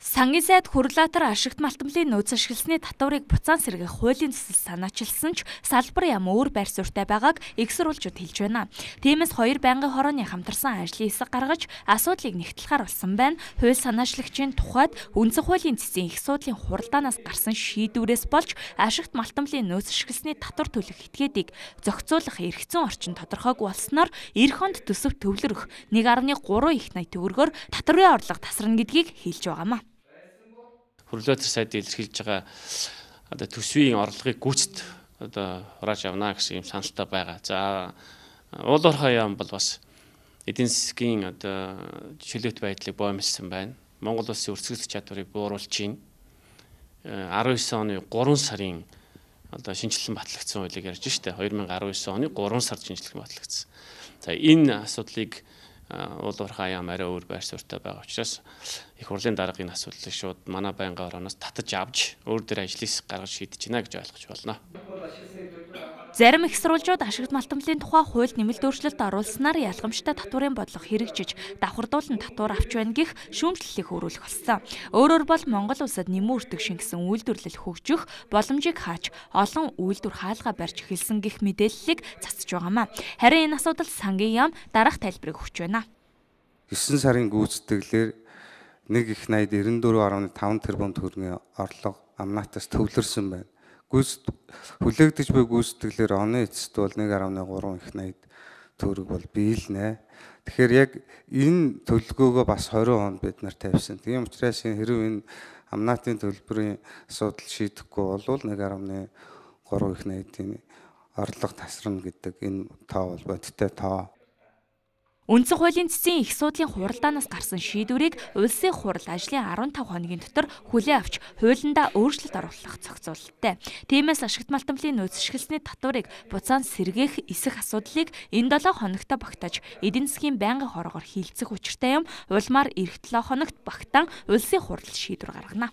Сангийн сайд хурлаатар ашигт малтмлын нөөц ашигласны татварыг буцаан сэргэх хуулийн төсөл санаачилсан ч салбар ям өөр байр суурьтай байгааг их сурвалжууд хэлж байна. Тиймээс хоёр байнгын хорооны хамтарсан ажлын хэсэг гаргаж асуудлыг нэгтлэхээр болсон байна. Хууль санаачлагчийн тухайд үндсэн хуулийн цэцэн их суудлын хуралдаанаас гарсан шийдвэрээс болж ашигт малтмлын нөөц ашигласны татвар төлөх этгээдийг зохицуулах эрх зүйн орчин тодорхойг болсноор эх хонд төсөв төвлөрөх 1.3 их найт төгрөгөөр татварын орлого тасарна гэдгийг хэлж байгаамаа регулятор сайд илэрхийлж байгаа одоо төсвийн орлогыг гүйцэд одоо хурааж явна гэсэн юм саналтай байгаа. За уул орхой юм бол бас эдийн засгийн одоо жишээлбэл байдлыг боомлсон байна. Монгол улсын өрсөлдөх чадварыг бууруулж байна. Э, 19 оны 3 сарын одоо шинжилсэн батлагдсан хуулийг ярьж штэ 2019 оны 3 сард шинжилгээ батлагдсан. За энэ асуудлыг Э, уулуурхаа яам арай өөр байр суурьтай байгаа учраас их хурлын дараагийн асуудлыг шууд манай байнгын ороноос татаж авч өөр дээр ажлыг гаргаж шийдэж гинэ гэж ойлгож байна. Зарим их сурвалжууд ашигт малтмлын тухай хууль нэмэлт өөрчлөлт оруулснаар ялгамжтай татварын бодлого хэрэгжиж давхардуулан татвар авч байна гэх шүүмжлэлийг хөрүүлэх болсон. Өөрөөр бол Монгол улсад нэмүү үртэг шингэсэн үйлдвэрлэл хөгжих боломжийг хааж олон үйлдвэр хаалгаа барьж эхэлсэн гэх мэдээллийг цацж байгаамаа. Харин энэ асуудал сангийн яам дараах тайлбарыг өгч байна. 9 сарын гүйцэтгэлээр 1 их найд 94.5 тэрбум төгрөгийн орлого амнаатаас төвлөрсөн байна гүйс хүлээгдэж буй гүйцэтгэлээр оны эцэст бол 1.3 их 80 төгрөг бол биелнэ. Тэгэхээр яг энэ төлөвлөгөөгөө бас 20 хонд бид нар тавьсан. Тийм учраас энэ хэрв энэ амнаатын төлбөрийн асуудал шийдэхгүй бол 1.3 их 80-ийн орлого тасрна гэдэг энэ тоо бол бодиттой тоо. Үндсэн хуулийн цэцийн их суудлын хуралдаанаас гарсан шийдвэрийг улсын хурал ажлын 15 хоногийн дотор хүлээн авч хуулиндаа өөрчлөлт оруулах зохицуулалттай. Тиймээс ашигт малтмлын нөөц шигэлсний татварыг буцаан сэргээх эсэх асуудлыг энэ 7 хоногт багтааж эдийн засгийн байнгын хорогоор хилцэх учиртай юм улмаар эх 7 хоногт багтаан улсын хурал шийдвэр гаргана.